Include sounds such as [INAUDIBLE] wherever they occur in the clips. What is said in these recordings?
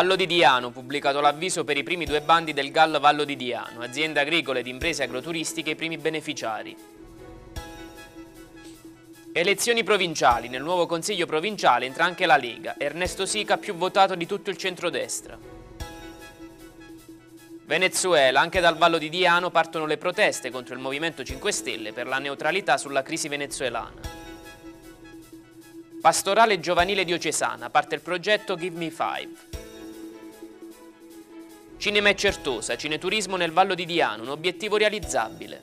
Vallo di Diano, pubblicato l'avviso per i primi due bandi del GAL Vallo di Diano, aziende agricole ed imprese agroturistiche i primi beneficiari. Elezioni provinciali, nel nuovo Consiglio provinciale entra anche la Lega, Ernesto Sica più votato di tutto il centrodestra. Venezuela, anche dal Vallo di Diano partono le proteste contro il Movimento 5 Stelle per la neutralità sulla crisi venezuelana. Pastorale giovanile diocesana, parte il progetto Give Me Five. Cinema è certosa, cineturismo nel Vallo di Diano, un obiettivo realizzabile.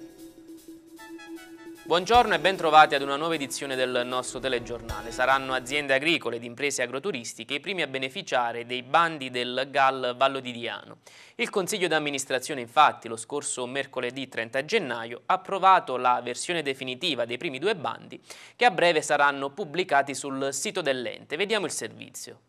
Buongiorno e ben trovati ad una nuova edizione del nostro telegiornale. Saranno aziende agricole ed imprese agroturistiche i primi a beneficiare dei bandi del GAL Vallo di Diano. Il Consiglio d'amministrazione infatti lo scorso mercoledì 30 gennaio ha approvato la versione definitiva dei primi due bandi che a breve saranno pubblicati sul sito dell'ente. Vediamo il servizio.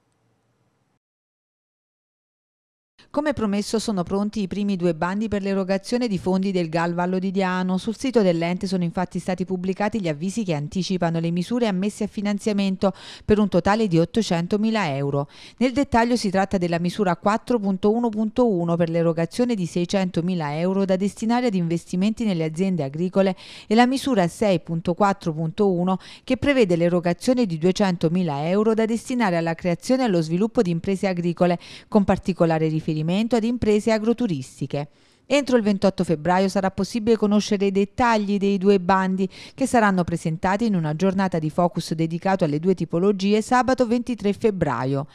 Come promesso sono pronti i primi due bandi per l'erogazione di fondi del GAL Vallo di Diano. Sul sito dell'ente sono infatti stati pubblicati gli avvisi che anticipano le misure ammesse a finanziamento per un totale di 800.000 euro. Nel dettaglio si tratta della misura 4.1.1 per l'erogazione di 600.000 euro da destinare ad investimenti nelle aziende agricole e la misura 6.4.1 che prevede l'erogazione di 200.000 euro da destinare alla creazione e allo sviluppo di imprese agricole, con particolare riferimento stabilimento ad imprese agroturistiche. Entro il 28 febbraio sarà possibile conoscere i dettagli dei due bandi che saranno presentati in una giornata di focus dedicato alle due tipologie sabato 23 febbraio.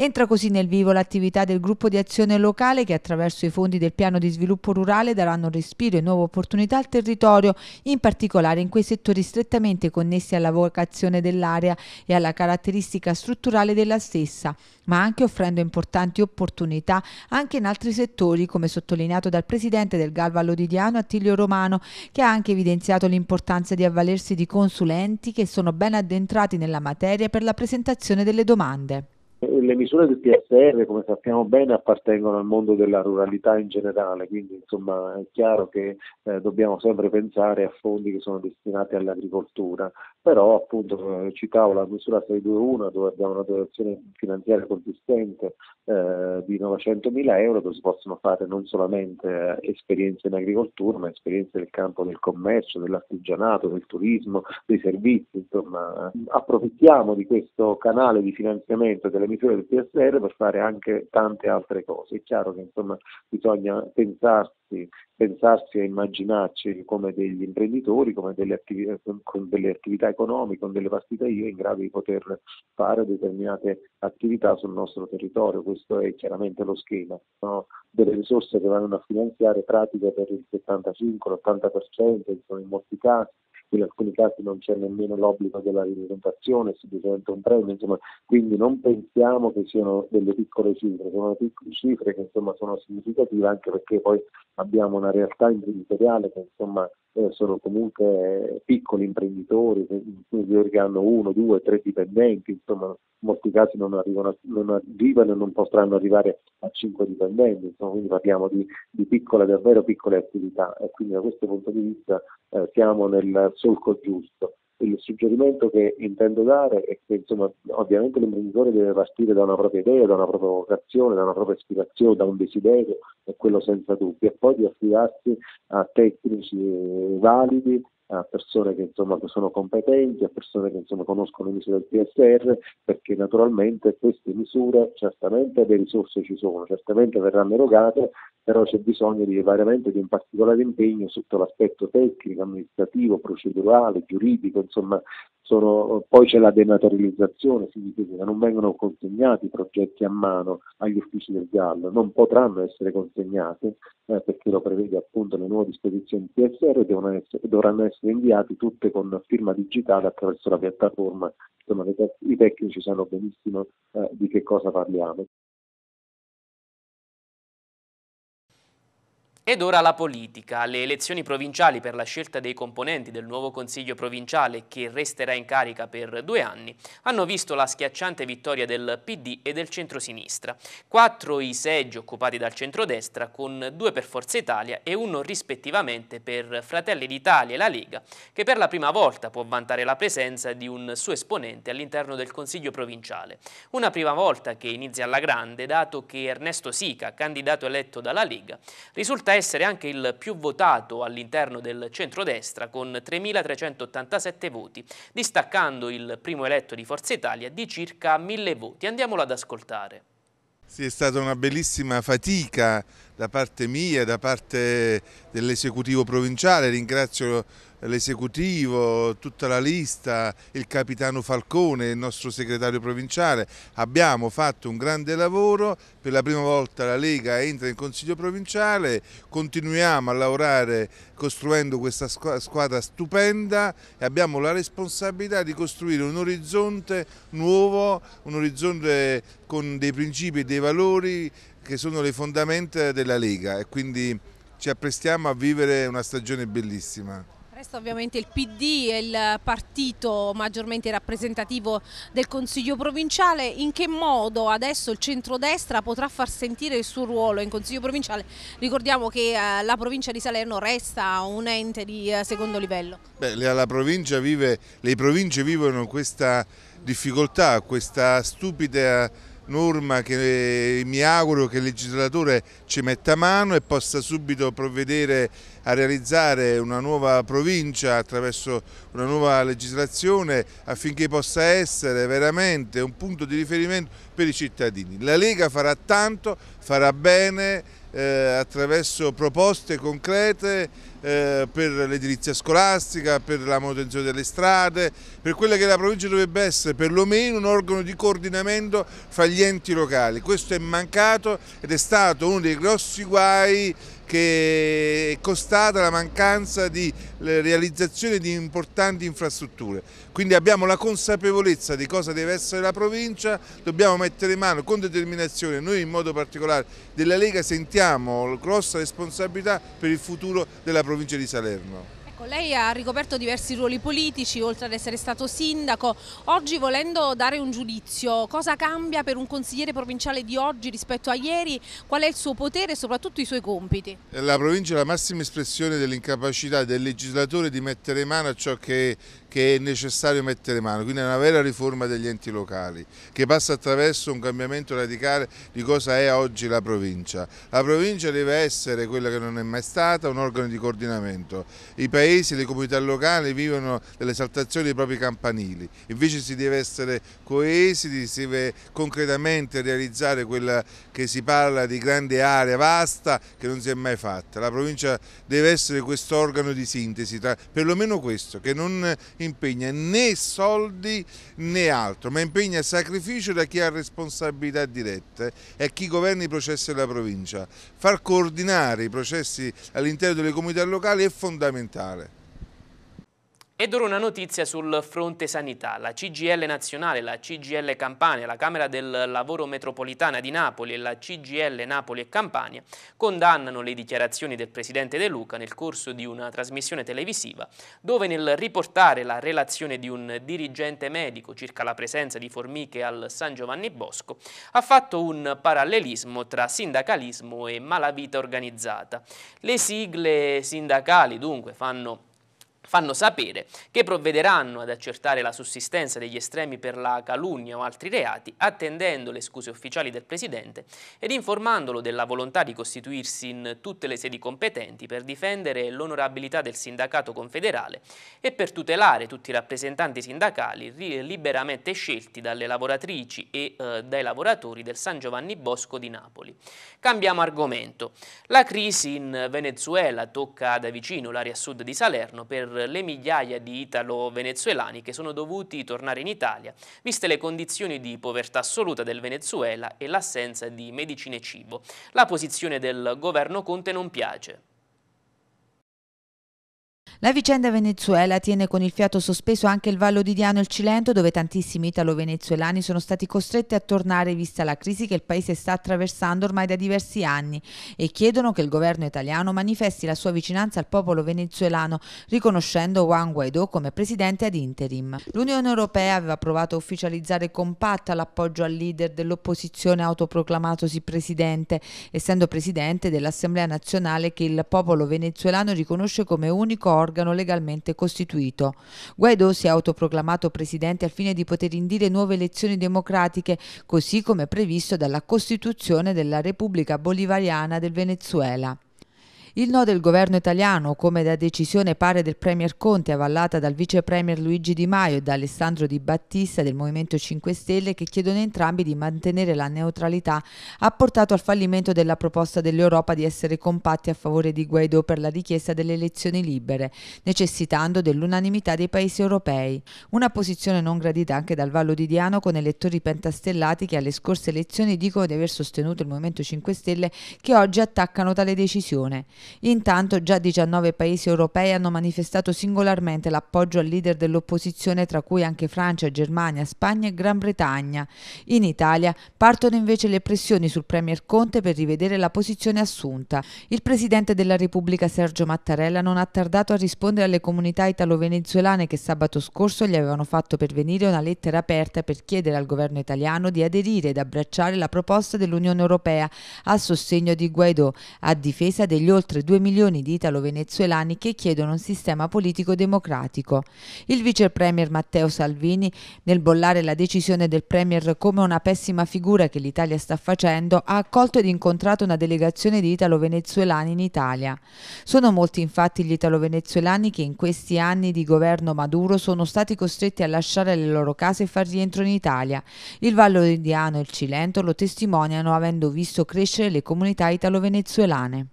Entra così nel vivo l'attività del gruppo di azione locale che attraverso i fondi del piano di sviluppo rurale daranno respiro e nuove opportunità al territorio, in particolare in quei settori strettamente connessi alla vocazione dell'area e alla caratteristica strutturale della stessa, ma anche offrendo importanti opportunità anche in altri settori, come sottolineato dal presidente del Galva Lodidiano Attilio Romano, che ha anche evidenziato l'importanza di avvalersi di consulenti che sono ben addentrati nella materia per la presentazione delle domande. Le misure del PSR, come sappiamo bene, appartengono al mondo della ruralità in generale, quindi insomma, è chiaro che eh, dobbiamo sempre pensare a fondi che sono destinati all'agricoltura però appunto citavo la misura 621 dove abbiamo una dotazione finanziaria consistente eh, di 900 mila euro dove si possono fare non solamente eh, esperienze in agricoltura ma esperienze nel campo del commercio, dell'artigianato, del turismo, dei servizi, insomma eh. approfittiamo di questo canale di finanziamento delle misure del PSR per fare anche tante altre cose, è chiaro che insomma bisogna pensarsi doversi pensarsi e immaginarci come degli imprenditori, come delle attività, con delle attività economiche, con delle partite in grado di poter fare determinate attività sul nostro territorio. Questo è chiaramente lo schema. Sono delle risorse che vanno a finanziare pratiche per il 75-80%, in molti casi in alcuni casi non c'è nemmeno l'obbligo della ripresentazione, si presenta un premio, insomma, quindi non pensiamo che siano delle piccole cifre, sono piccole cifre che insomma, sono significative anche perché poi abbiamo una realtà imprenditoriale che insomma, eh, sono comunque piccoli imprenditori, che hanno uno, due, tre dipendenti, insomma in molti casi non arrivano, non arrivano e non potranno arrivare a cinque dipendenti, insomma, quindi parliamo di, di piccole, davvero piccole attività e quindi da questo punto di vista eh, siamo nel solco giusto. Il suggerimento che intendo dare è che insomma, ovviamente l'imprenditore deve partire da una propria idea, da una propria vocazione, da una propria ispirazione, da un desiderio, e quello senza dubbio, e poi di affidarsi a tecnici validi a persone che insomma, sono competenti, a persone che insomma, conoscono le misure del PSR, perché naturalmente queste misure certamente le risorse ci sono, certamente verranno erogate, però c'è bisogno di veramente di un particolare impegno sotto l'aspetto tecnico, amministrativo, procedurale, giuridico, insomma sono, poi c'è la dematerializzazione, significa che non vengono consegnati i progetti a mano agli uffici del Gallo, non potranno essere consegnati eh, perché lo prevede appunto le nuove disposizioni PSR e dovranno essere inviati tutte con firma digitale attraverso la piattaforma, insomma i tecnici sanno benissimo eh, di che cosa parliamo. Ed ora la politica. Le elezioni provinciali per la scelta dei componenti del nuovo Consiglio provinciale, che resterà in carica per due anni, hanno visto la schiacciante vittoria del PD e del centrosinistra. Quattro i seggi occupati dal centrodestra, con due per Forza Italia e uno rispettivamente per Fratelli d'Italia e la Lega, che per la prima volta può vantare la presenza di un suo esponente all'interno del Consiglio provinciale. Una prima volta che inizia alla grande, dato che Ernesto Sica, candidato eletto dalla Lega, risulta essere anche il più votato all'interno del centrodestra con 3.387 voti, distaccando il primo eletto di Forza Italia di circa 1.000 voti. Andiamolo ad ascoltare. Sì, è stata una bellissima fatica da parte mia, da parte dell'esecutivo provinciale, ringrazio l'esecutivo, tutta la lista, il capitano Falcone, il nostro segretario provinciale, abbiamo fatto un grande lavoro, per la prima volta la Lega entra in Consiglio provinciale, continuiamo a lavorare costruendo questa squadra stupenda e abbiamo la responsabilità di costruire un orizzonte nuovo, un orizzonte con dei principi e dei valori che sono le fondamenta della Lega e quindi ci apprestiamo a vivere una stagione bellissima. Resta ovviamente il PD, è il partito maggiormente rappresentativo del Consiglio provinciale. In che modo adesso il centrodestra potrà far sentire il suo ruolo in Consiglio provinciale? Ricordiamo che eh, la provincia di Salerno resta un ente di eh, secondo livello. Beh, vive, le province vivono questa difficoltà, questa stupida norma che eh, mi auguro che il legislatore ci metta mano e possa subito provvedere a realizzare una nuova provincia attraverso una nuova legislazione affinché possa essere veramente un punto di riferimento per i cittadini. La Lega farà tanto, farà bene eh, attraverso proposte concrete eh, per l'edilizia scolastica, per la manutenzione delle strade, per quella che la provincia dovrebbe essere perlomeno un organo di coordinamento fra gli enti locali. Questo è mancato ed è stato uno dei grossi guai che è costata la mancanza di realizzazione di importanti infrastrutture. Quindi abbiamo la consapevolezza di cosa deve essere la provincia, dobbiamo mettere in mano con determinazione, noi in modo particolare della Lega sentiamo grossa responsabilità per il futuro della provincia di Salerno. Ecco, lei ha ricoperto diversi ruoli politici, oltre ad essere stato sindaco. Oggi, volendo dare un giudizio, cosa cambia per un consigliere provinciale di oggi rispetto a ieri? Qual è il suo potere e soprattutto i suoi compiti? La provincia è la massima espressione dell'incapacità del legislatore di mettere mano a ciò che, che è necessario mettere mano, quindi è una vera riforma degli enti locali, che passa attraverso un cambiamento radicale di cosa è oggi la provincia. La provincia deve essere quella che non è mai stata, un organo di coordinamento. I paesi paesi, le comunità locali vivono dell'esaltazione dei propri campanili, invece si deve essere coesi, si deve concretamente realizzare quella che si parla di grande area vasta che non si è mai fatta. La provincia deve essere questo organo di sintesi, tra, perlomeno questo, che non impegna né soldi né altro, ma impegna sacrificio da chi ha responsabilità dirette e chi governa i processi della provincia. Far coordinare i processi all'interno delle comunità locali è fondamentale. Ed ora una notizia sul fronte sanità. La CGL nazionale, la CGL Campania, la Camera del Lavoro Metropolitana di Napoli e la CGL Napoli e Campania condannano le dichiarazioni del presidente De Luca nel corso di una trasmissione televisiva dove nel riportare la relazione di un dirigente medico circa la presenza di formiche al San Giovanni Bosco ha fatto un parallelismo tra sindacalismo e malavita organizzata. Le sigle sindacali dunque fanno fanno sapere che provvederanno ad accertare la sussistenza degli estremi per la calunnia o altri reati, attendendo le scuse ufficiali del Presidente ed informandolo della volontà di costituirsi in tutte le sedi competenti per difendere l'onorabilità del sindacato confederale e per tutelare tutti i rappresentanti sindacali liberamente scelti dalle lavoratrici e eh, dai lavoratori del San Giovanni Bosco di Napoli. Cambiamo argomento. La crisi in Venezuela tocca da vicino l'area sud di Salerno per le migliaia di italo-venezuelani che sono dovuti tornare in Italia, viste le condizioni di povertà assoluta del Venezuela e l'assenza di medicine e cibo. La posizione del governo Conte non piace. La vicenda Venezuela tiene con il fiato sospeso anche il Vallo di Diano e il Cilento, dove tantissimi italo-venezuelani sono stati costretti a tornare vista la crisi che il paese sta attraversando ormai da diversi anni e chiedono che il governo italiano manifesti la sua vicinanza al popolo venezuelano, riconoscendo Juan Guaidó come presidente ad interim. L'Unione Europea aveva provato a ufficializzare compatta l'appoggio al leader dell'opposizione autoproclamatosi presidente, essendo presidente dell'Assemblea nazionale che il popolo venezuelano riconosce come unico organo organo legalmente costituito. Guaidó si è autoproclamato presidente al fine di poter indire nuove elezioni democratiche, così come previsto dalla Costituzione della Repubblica Bolivariana del Venezuela. Il no del governo italiano, come da decisione pare del Premier Conte avallata dal Vice Premier Luigi Di Maio e da Alessandro Di Battista del Movimento 5 Stelle che chiedono entrambi di mantenere la neutralità, ha portato al fallimento della proposta dell'Europa di essere compatti a favore di Guaidó per la richiesta delle elezioni libere, necessitando dell'unanimità dei paesi europei. Una posizione non gradita anche dal Vallo di Diano con elettori pentastellati che alle scorse elezioni dicono di aver sostenuto il Movimento 5 Stelle che oggi attaccano tale decisione. Intanto già 19 paesi europei hanno manifestato singolarmente l'appoggio al leader dell'opposizione, tra cui anche Francia, Germania, Spagna e Gran Bretagna. In Italia partono invece le pressioni sul Premier Conte per rivedere la posizione assunta. Il Presidente della Repubblica Sergio Mattarella non ha tardato a rispondere alle comunità italo-venezuelane che sabato scorso gli avevano fatto pervenire una lettera aperta per chiedere al governo italiano di aderire ed abbracciare la proposta dell'Unione Europea a sostegno di Guaidó a difesa degli oltre oltre 2 milioni di italo-venezuelani che chiedono un sistema politico democratico. Il vice premier Matteo Salvini, nel bollare la decisione del premier come una pessima figura che l'Italia sta facendo, ha accolto ed incontrato una delegazione di italo-venezuelani in Italia. Sono molti infatti gli italo-venezuelani che in questi anni di governo Maduro sono stati costretti a lasciare le loro case e far rientro in Italia. Il Vallo Indiano e il Cilento lo testimoniano avendo visto crescere le comunità italo-venezuelane.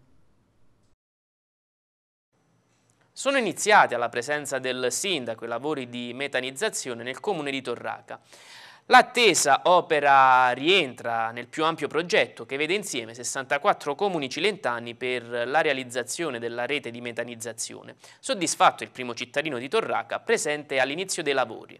Sono iniziati alla presenza del sindaco i lavori di metanizzazione nel comune di Torraca. L'attesa opera rientra nel più ampio progetto che vede insieme 64 comuni cilentani per la realizzazione della rete di metanizzazione. Soddisfatto il primo cittadino di Torraca presente all'inizio dei lavori.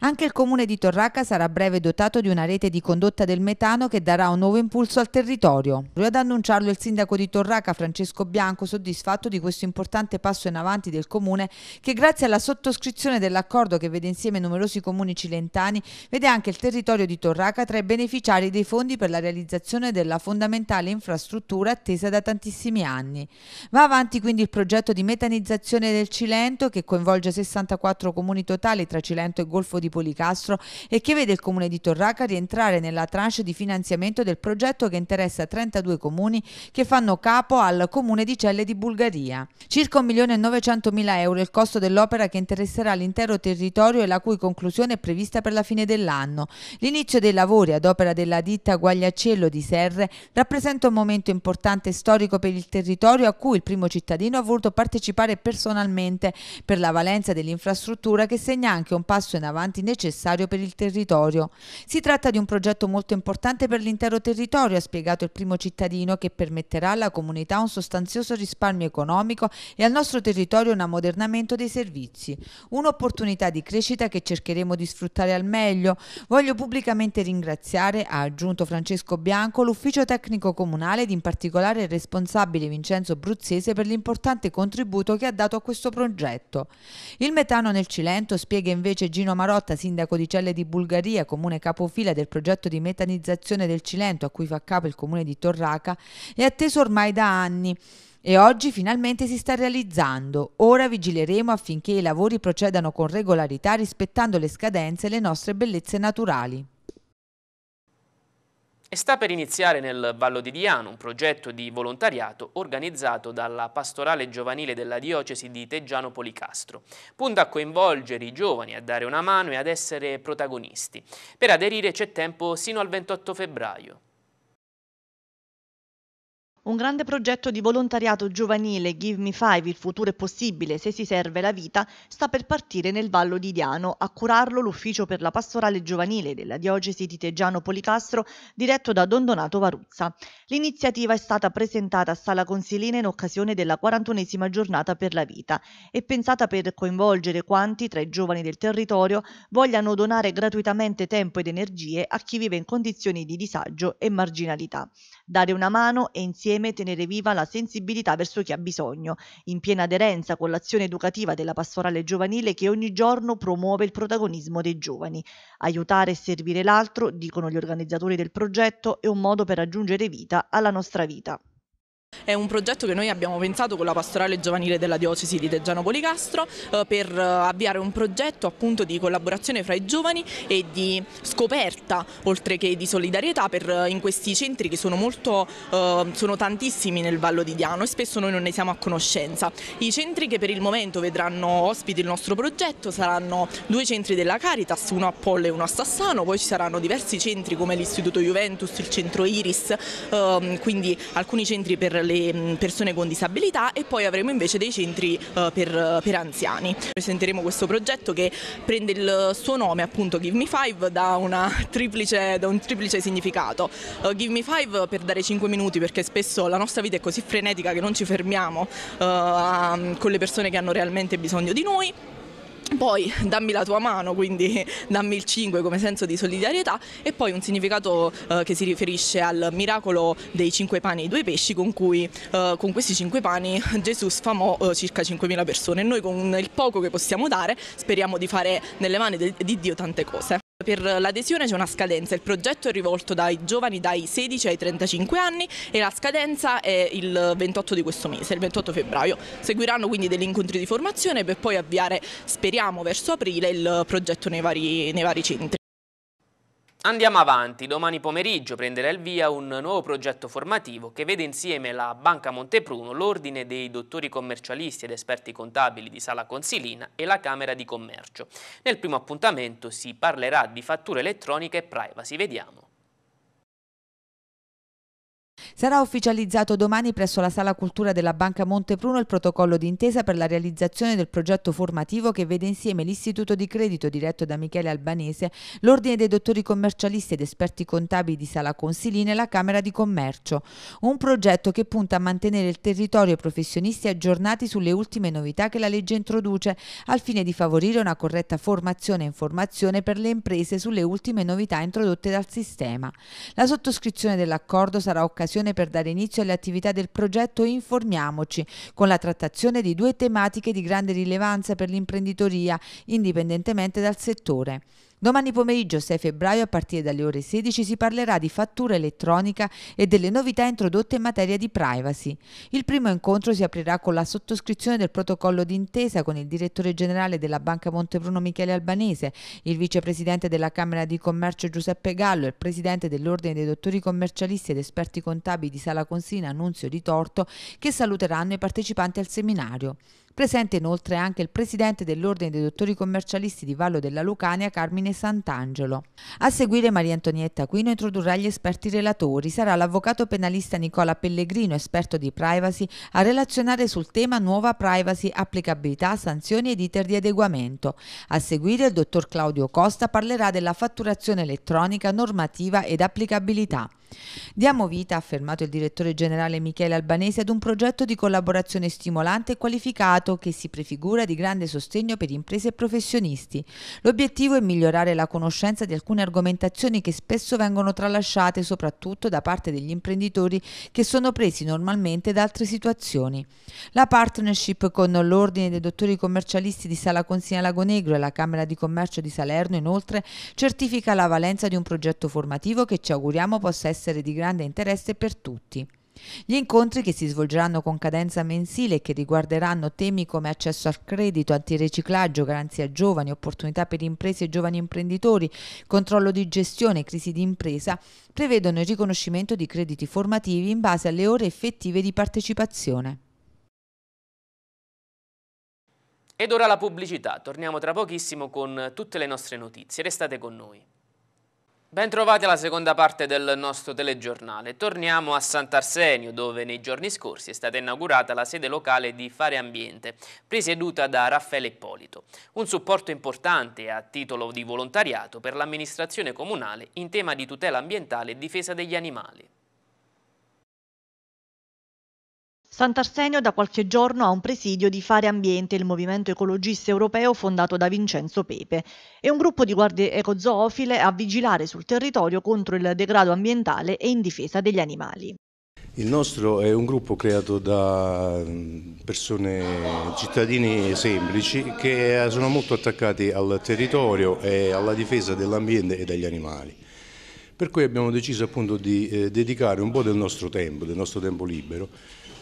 Anche il comune di Torracca sarà a breve dotato di una rete di condotta del metano che darà un nuovo impulso al territorio. Ad annunciarlo il sindaco di Torracca Francesco Bianco, soddisfatto di questo importante passo in avanti del comune che grazie alla sottoscrizione dell'accordo che vede insieme numerosi comuni cilentani, vede anche il territorio di Torracca tra i beneficiari dei fondi per la realizzazione della fondamentale infrastruttura attesa da tantissimi anni. Va avanti quindi il progetto di metanizzazione del Cilento che coinvolge 64 comuni totali tra Cilento e Golfo Golfo di Policastro e che vede il comune di Torraca rientrare nella tranche di finanziamento del progetto che interessa 32 comuni che fanno capo al comune di Celle di Bulgaria. Circa 1.900.000 euro è il costo dell'opera che interesserà l'intero territorio e la cui conclusione è prevista per la fine dell'anno. L'inizio dei lavori ad opera della ditta Guagliacello di Serre rappresenta un momento importante e storico per il territorio a cui il primo cittadino ha voluto partecipare personalmente per la valenza dell'infrastruttura che segna anche un passo in avanti avanti necessario per il territorio. Si tratta di un progetto molto importante per l'intero territorio, ha spiegato il primo cittadino, che permetterà alla comunità un sostanzioso risparmio economico e al nostro territorio un ammodernamento dei servizi. Un'opportunità di crescita che cercheremo di sfruttare al meglio. Voglio pubblicamente ringraziare, ha aggiunto Francesco Bianco, l'ufficio tecnico comunale ed in particolare il responsabile Vincenzo Bruzzese per l'importante contributo che ha dato a questo progetto. Il metano nel Cilento, spiega invece Gino Marotta, sindaco di Celle di Bulgaria, comune capofila del progetto di metanizzazione del Cilento a cui fa capo il comune di Torraca, è atteso ormai da anni e oggi finalmente si sta realizzando. Ora vigileremo affinché i lavori procedano con regolarità rispettando le scadenze e le nostre bellezze naturali. E sta per iniziare nel Vallo di Diano un progetto di volontariato organizzato dalla pastorale giovanile della diocesi di Teggiano Policastro. Punta a coinvolgere i giovani, a dare una mano e ad essere protagonisti. Per aderire c'è tempo sino al 28 febbraio. Un grande progetto di volontariato giovanile Give Me Five, il futuro è possibile se si serve la vita, sta per partire nel Vallo di Diano, a curarlo l'ufficio per la pastorale giovanile della diocesi di Teggiano Policastro, diretto da Don Donato Varuzza. L'iniziativa è stata presentata a Sala Consilina in occasione della 41esima giornata per la vita e pensata per coinvolgere quanti, tra i giovani del territorio, vogliano donare gratuitamente tempo ed energie a chi vive in condizioni di disagio e marginalità dare una mano e insieme tenere viva la sensibilità verso chi ha bisogno, in piena aderenza con l'azione educativa della pastorale giovanile che ogni giorno promuove il protagonismo dei giovani. Aiutare e servire l'altro, dicono gli organizzatori del progetto, è un modo per aggiungere vita alla nostra vita. È un progetto che noi abbiamo pensato con la pastorale giovanile della diocesi di Teggiano Policastro eh, per eh, avviare un progetto appunto di collaborazione fra i giovani e di scoperta oltre che di solidarietà per, eh, in questi centri che sono, molto, sono tantissimi nel Vallo di Diano e spesso noi non ne siamo a conoscenza. I centri che per il momento vedranno ospiti il nostro progetto saranno due centri della Caritas, uno a Polle e uno a Sassano, poi ci saranno diversi centri come l'Istituto Juventus, il Centro Iris, ehm, quindi alcuni centri per le mm, persone con disabilità e poi avremo invece dei centri eh, per, per anziani. Presenteremo questo progetto che prende il suo nome appunto Give Me Five da, triplice, da un triplice significato. Eh, Give Me Five per dare 5 minuti perché spesso la nostra vita è così frenetica che non ci fermiamo uh, con le persone che hanno realmente bisogno di noi poi dammi la tua mano, quindi dammi il 5 come senso di solidarietà e poi un significato eh, che si riferisce al miracolo dei cinque pani e due pesci con cui eh, con questi cinque pani Gesù sfamò eh, circa 5.000 persone e noi con il poco che possiamo dare speriamo di fare nelle mani di Dio tante cose. Per l'adesione c'è una scadenza, il progetto è rivolto dai giovani dai 16 ai 35 anni e la scadenza è il 28 di questo mese, il 28 febbraio. Seguiranno quindi degli incontri di formazione per poi avviare, speriamo verso aprile, il progetto nei vari, nei vari centri. Andiamo avanti, domani pomeriggio prenderà il via un nuovo progetto formativo che vede insieme la Banca Montepruno, l'Ordine dei Dottori Commercialisti ed Esperti Contabili di Sala Consilina e la Camera di Commercio. Nel primo appuntamento si parlerà di fatture elettroniche e privacy, vediamo. Sarà ufficializzato domani presso la Sala Cultura della Banca Montepruno il protocollo d'intesa per la realizzazione del progetto formativo che vede insieme l'Istituto di Credito diretto da Michele Albanese, l'Ordine dei Dottori Commercialisti ed Esperti Contabili di Sala Consilina e la Camera di Commercio. Un progetto che punta a mantenere il territorio e i professionisti aggiornati sulle ultime novità che la legge introduce, al fine di favorire una corretta formazione e informazione per le imprese sulle ultime novità introdotte dal sistema. La sottoscrizione dell'accordo sarà occasione occasione per dare inizio alle attività del progetto Informiamoci, con la trattazione di due tematiche di grande rilevanza per l'imprenditoria, indipendentemente dal settore. Domani pomeriggio 6 febbraio a partire dalle ore 16 si parlerà di fattura elettronica e delle novità introdotte in materia di privacy. Il primo incontro si aprirà con la sottoscrizione del protocollo d'intesa con il direttore generale della Banca Montebruno Michele Albanese, il vicepresidente della Camera di Commercio Giuseppe Gallo e il presidente dell'Ordine dei Dottori Commercialisti ed Esperti Contabili di Sala Consina Annunzio di Torto che saluteranno i partecipanti al seminario. Presente inoltre anche il presidente dell'Ordine dei Dottori Commercialisti di Vallo della Lucania, Carmine Sant'Angelo. A seguire Maria Antonietta Quino introdurrà gli esperti relatori. Sarà l'avvocato penalista Nicola Pellegrino, esperto di privacy, a relazionare sul tema nuova privacy, applicabilità, sanzioni ed iter di adeguamento. A seguire il dottor Claudio Costa parlerà della fatturazione elettronica, normativa ed applicabilità. Diamo vita, ha affermato il direttore generale Michele Albanese, ad un progetto di collaborazione stimolante e qualificato mercato che si prefigura di grande sostegno per imprese e professionisti. L'obiettivo è migliorare la conoscenza di alcune argomentazioni che spesso vengono tralasciate soprattutto da parte degli imprenditori che sono presi normalmente da altre situazioni. La partnership con l'Ordine dei Dottori Commercialisti di Sala Consina Lagonegro e la Camera di Commercio di Salerno inoltre certifica la valenza di un progetto formativo che ci auguriamo possa essere di grande interesse per tutti. Gli incontri che si svolgeranno con cadenza mensile e che riguarderanno temi come accesso al credito, antiriciclaggio, garanzia giovani, opportunità per imprese e giovani imprenditori, controllo di gestione, e crisi di impresa, prevedono il riconoscimento di crediti formativi in base alle ore effettive di partecipazione. Ed ora la pubblicità, torniamo tra pochissimo con tutte le nostre notizie, restate con noi. Bentrovati alla seconda parte del nostro telegiornale. Torniamo a Sant'Arsenio, dove nei giorni scorsi è stata inaugurata la sede locale di Fare Ambiente, presieduta da Raffaele Ippolito. Un supporto importante a titolo di volontariato per l'amministrazione comunale in tema di tutela ambientale e difesa degli animali. Sant'Arsenio da qualche giorno ha un presidio di Fare Ambiente, il movimento ecologista europeo fondato da Vincenzo Pepe, È un gruppo di guardie ecozoofile a vigilare sul territorio contro il degrado ambientale e in difesa degli animali. Il nostro è un gruppo creato da mm, persone, cittadini semplici che sono molto attaccati al territorio e alla difesa dell'ambiente e degli animali. Per cui abbiamo deciso appunto di eh, dedicare un po' del nostro tempo, del nostro tempo libero,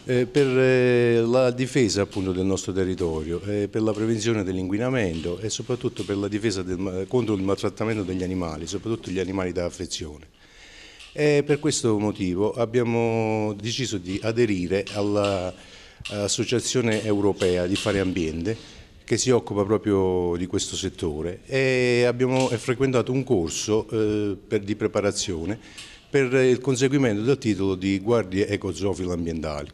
eh, per eh, la difesa appunto, del nostro territorio, eh, per la prevenzione dell'inquinamento e soprattutto per la difesa del, contro il maltrattamento degli animali, soprattutto gli animali da affezione. E per questo motivo abbiamo deciso di aderire all'Associazione Europea di Fare Ambiente che si occupa proprio di questo settore e abbiamo frequentato un corso eh, per, di preparazione per il conseguimento del titolo di guardie ecozoofile ambientali.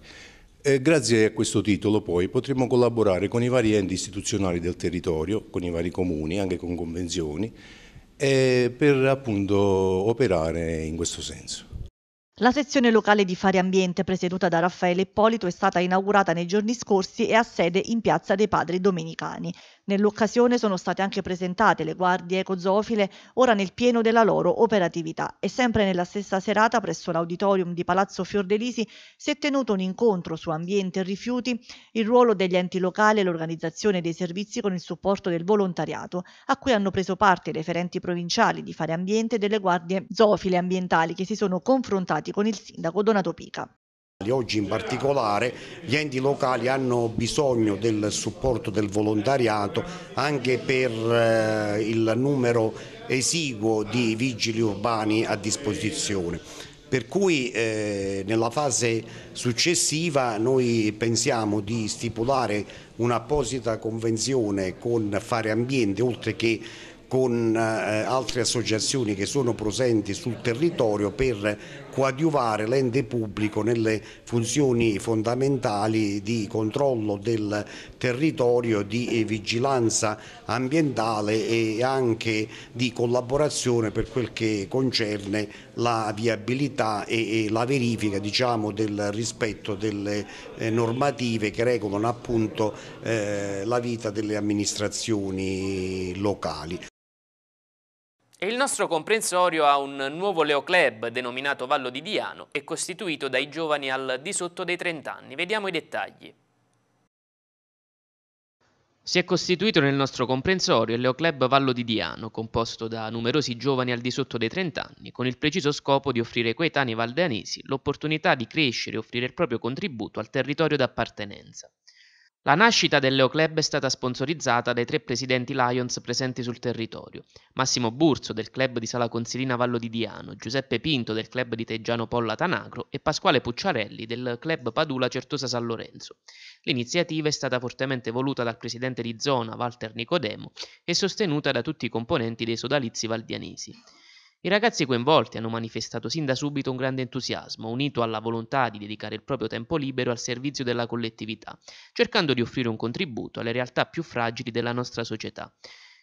E grazie a questo titolo poi potremo collaborare con i vari enti istituzionali del territorio, con i vari comuni, anche con convenzioni, per appunto operare in questo senso. La sezione locale di Fare Ambiente, presieduta da Raffaele Ippolito, è stata inaugurata nei giorni scorsi e ha sede in Piazza dei Padri Domenicani. Nell'occasione sono state anche presentate le guardie ecozoofile ora nel pieno della loro operatività e sempre nella stessa serata presso l'auditorium di Palazzo Fiordelisi si è tenuto un incontro su ambiente e rifiuti, il ruolo degli enti locali e l'organizzazione dei servizi con il supporto del volontariato, a cui hanno preso parte i referenti provinciali di Fare Ambiente e delle guardie zoofile ambientali che si sono confrontati con il sindaco Donato Pica. Oggi in particolare gli enti locali hanno bisogno del supporto del volontariato anche per eh, il numero esiguo di vigili urbani a disposizione. Per cui eh, nella fase successiva noi pensiamo di stipulare un'apposita convenzione con Fare Ambiente oltre che con eh, altre associazioni che sono presenti sul territorio per coadiuvare l'ente pubblico nelle funzioni fondamentali di controllo del territorio, di vigilanza ambientale e anche di collaborazione per quel che concerne la viabilità e la verifica diciamo, del rispetto delle eh, normative che regolano appunto eh, la vita delle amministrazioni locali. E il nostro comprensorio ha un nuovo Leo Club denominato Vallo di Diano e costituito dai giovani al di sotto dei 30 anni. Vediamo i dettagli. Si è costituito nel nostro comprensorio il Leo Club Vallo di Diano, composto da numerosi giovani al di sotto dei 30 anni, con il preciso scopo di offrire ai coetanei valdeanesi l'opportunità di crescere e offrire il proprio contributo al territorio d'appartenenza. La nascita del Leo Club è stata sponsorizzata dai tre presidenti Lions presenti sul territorio, Massimo Burzo del club di Sala Consilina Vallo di Diano, Giuseppe Pinto del club di Teggiano Polla Tanacro e Pasquale Pucciarelli del club Padula Certosa San Lorenzo. L'iniziativa è stata fortemente voluta dal presidente di zona Walter Nicodemo e sostenuta da tutti i componenti dei sodalizi valdianesi. I ragazzi coinvolti hanno manifestato sin da subito un grande entusiasmo, unito alla volontà di dedicare il proprio tempo libero al servizio della collettività, cercando di offrire un contributo alle realtà più fragili della nostra società.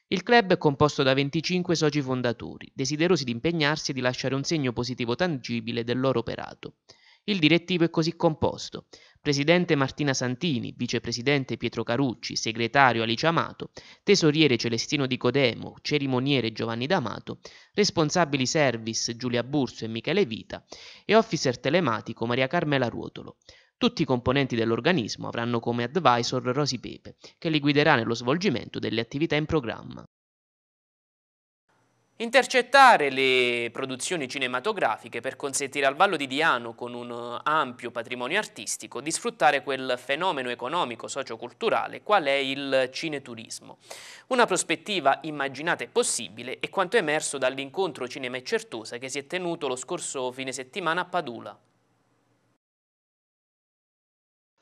Il club è composto da 25 soci fondatori, desiderosi di impegnarsi e di lasciare un segno positivo tangibile del loro operato. Il direttivo è così composto presidente Martina Santini, vicepresidente Pietro Carucci, segretario Alice Amato, tesoriere Celestino Di Codemo, cerimoniere Giovanni D'Amato, responsabili service Giulia Burso e Michele Vita e officer telematico Maria Carmela Ruotolo. Tutti i componenti dell'organismo avranno come advisor Rosi Pepe, che li guiderà nello svolgimento delle attività in programma. Intercettare le produzioni cinematografiche per consentire al Vallo di Diano, con un eh, ampio patrimonio artistico, di sfruttare quel fenomeno economico socioculturale qual è il cineturismo. Una prospettiva immaginata e possibile è quanto emerso dall'incontro Cinema e Certosa che si è tenuto lo scorso fine settimana a Padula.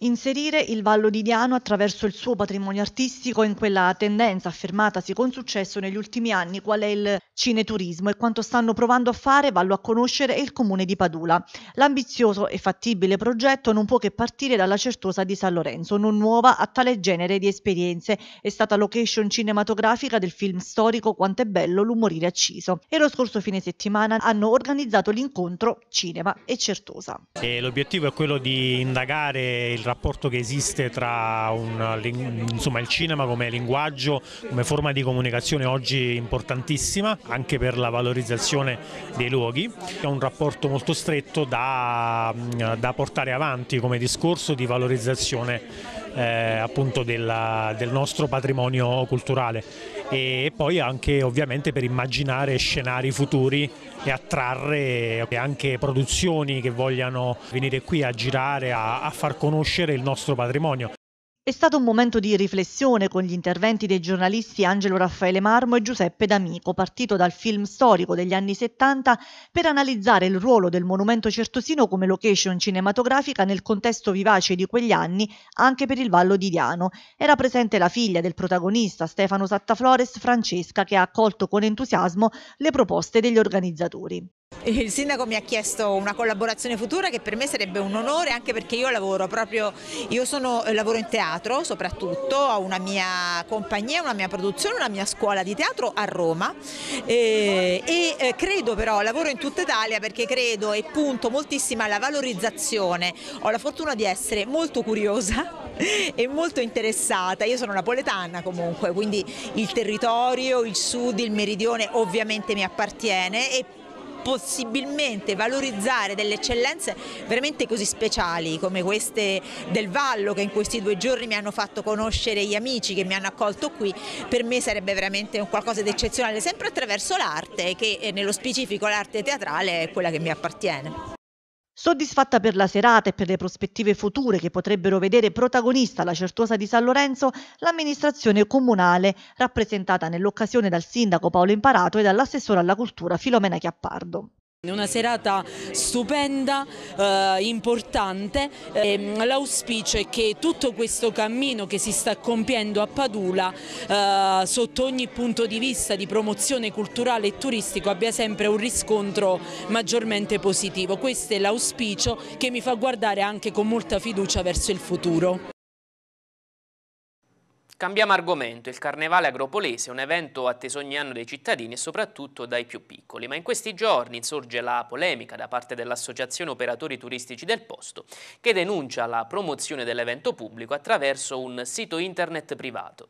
Inserire il Vallo di Diano attraverso il suo patrimonio artistico in quella tendenza affermatasi con successo negli ultimi anni qual è il cineturismo e quanto stanno provando a fare vallo a conoscere il comune di Padula. L'ambizioso e fattibile progetto non può che partire dalla Certosa di San Lorenzo, non nuova a tale genere di esperienze. È stata location cinematografica del film storico Quanto è bello l'umorire acciso e lo scorso fine settimana hanno organizzato l'incontro Cinema e Certosa. l'obiettivo è quello di indagare il rapporto che esiste tra un, insomma, il cinema come linguaggio, come forma di comunicazione oggi importantissima anche per la valorizzazione dei luoghi, è un rapporto molto stretto da, da portare avanti come discorso di valorizzazione eh, appunto della, del nostro patrimonio culturale e poi anche ovviamente per immaginare scenari futuri e attrarre anche produzioni che vogliano venire qui a girare, a, a far conoscere il nostro patrimonio. È stato un momento di riflessione con gli interventi dei giornalisti Angelo Raffaele Marmo e Giuseppe D'Amico, partito dal film storico degli anni 70 per analizzare il ruolo del monumento certosino come location cinematografica nel contesto vivace di quegli anni anche per il Vallo di Diano. Era presente la figlia del protagonista Stefano Sattaflores, Francesca, che ha accolto con entusiasmo le proposte degli organizzatori. Il sindaco mi ha chiesto una collaborazione futura che per me sarebbe un onore anche perché io lavoro proprio, io sono, eh, lavoro in teatro soprattutto, ho una mia compagnia, una mia produzione, una mia scuola di teatro a Roma eh, e, e eh, credo però, lavoro in tutta Italia perché credo e punto moltissimo alla valorizzazione, ho la fortuna di essere molto curiosa [LAUGHS] e molto interessata, io sono napoletana comunque, quindi il territorio, il sud, il meridione ovviamente mi appartiene possibilmente valorizzare delle eccellenze veramente così speciali come queste del Vallo che in questi due giorni mi hanno fatto conoscere gli amici che mi hanno accolto qui, per me sarebbe veramente qualcosa di eccezionale, sempre attraverso l'arte che eh, nello specifico l'arte teatrale è quella che mi appartiene. Soddisfatta per la serata e per le prospettive future che potrebbero vedere protagonista la Certosa di San Lorenzo, l'amministrazione comunale, rappresentata nell'occasione dal sindaco Paolo Imparato e dall'assessore alla cultura Filomena Chiappardo. Una serata stupenda, eh, importante, ehm, l'auspicio è che tutto questo cammino che si sta compiendo a Padula eh, sotto ogni punto di vista di promozione culturale e turistico abbia sempre un riscontro maggiormente positivo. Questo è l'auspicio che mi fa guardare anche con molta fiducia verso il futuro. Cambiamo argomento, il Carnevale Agropolese è un evento atteso ogni anno dai cittadini e soprattutto dai più piccoli, ma in questi giorni insorge la polemica da parte dell'Associazione Operatori Turistici del Posto che denuncia la promozione dell'evento pubblico attraverso un sito internet privato.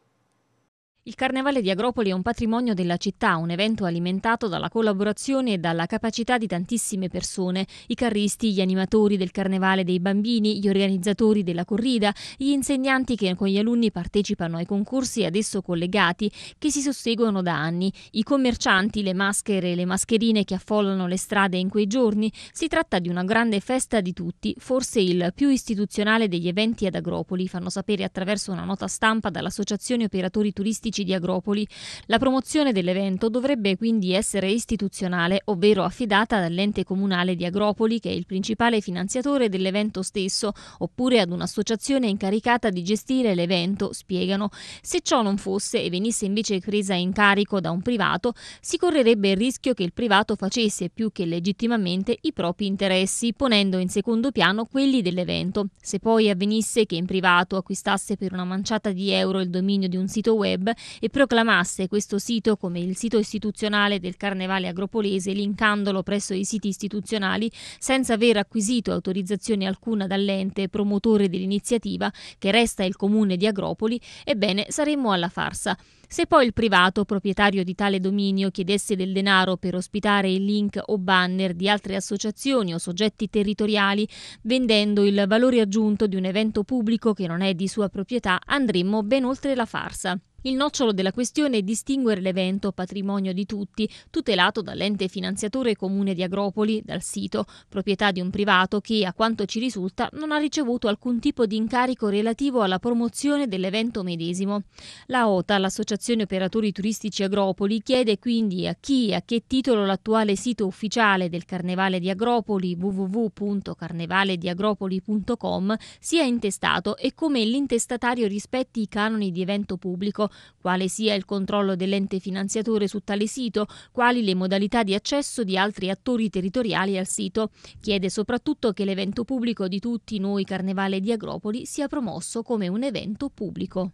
Il Carnevale di Agropoli è un patrimonio della città, un evento alimentato dalla collaborazione e dalla capacità di tantissime persone, i carristi, gli animatori del Carnevale dei bambini, gli organizzatori della corrida, gli insegnanti che con gli alunni partecipano ai concorsi ad esso collegati che si susseguono da anni, i commercianti, le maschere e le mascherine che affollano le strade in quei giorni. Si tratta di una grande festa di tutti, forse il più istituzionale degli eventi ad Agropoli, fanno sapere attraverso una nota stampa dall'Associazione Operatori Turistici scientifici di Agropoli. La promozione dell'evento dovrebbe quindi essere istituzionale, ovvero affidata dall'ente comunale di Agropoli, che è il principale finanziatore dell'evento stesso, oppure ad un'associazione incaricata di gestire l'evento, spiegano. Se ciò non fosse e venisse invece presa in carico da un privato, si correrebbe il rischio che il privato facesse più che legittimamente i propri interessi, ponendo in secondo piano quelli dell'evento. Se poi avvenisse che in privato acquistasse per una manciata di euro il dominio di un sito web, e proclamasse questo sito come il sito istituzionale del Carnevale Agropolese, linkandolo presso i siti istituzionali senza aver acquisito autorizzazione alcuna dall'ente promotore dell'iniziativa, che resta il comune di Agropoli, ebbene saremmo alla farsa. Se poi il privato proprietario di tale dominio chiedesse del denaro per ospitare il link o banner di altre associazioni o soggetti territoriali, vendendo il valore aggiunto di un evento pubblico che non è di sua proprietà, andremmo ben oltre la farsa. Il nocciolo della questione è distinguere l'evento patrimonio di tutti, tutelato dall'ente finanziatore comune di Agropoli, dal sito, proprietà di un privato che, a quanto ci risulta, non ha ricevuto alcun tipo di incarico relativo alla promozione dell'evento medesimo. La OTA, l'Associazione Operatori Turistici Agropoli, chiede quindi a chi e a che titolo l'attuale sito ufficiale del Carnevale di Agropoli, www.carnevalediagropoli.com, sia intestato e come l'intestatario rispetti i canoni di evento pubblico quale sia il controllo dell'ente finanziatore su tale sito, quali le modalità di accesso di altri attori territoriali al sito. Chiede soprattutto che l'evento pubblico di tutti noi Carnevale di Agropoli sia promosso come un evento pubblico.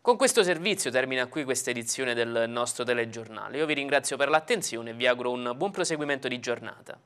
Con questo servizio termina qui questa edizione del nostro telegiornale. Io vi ringrazio per l'attenzione e vi auguro un buon proseguimento di giornata.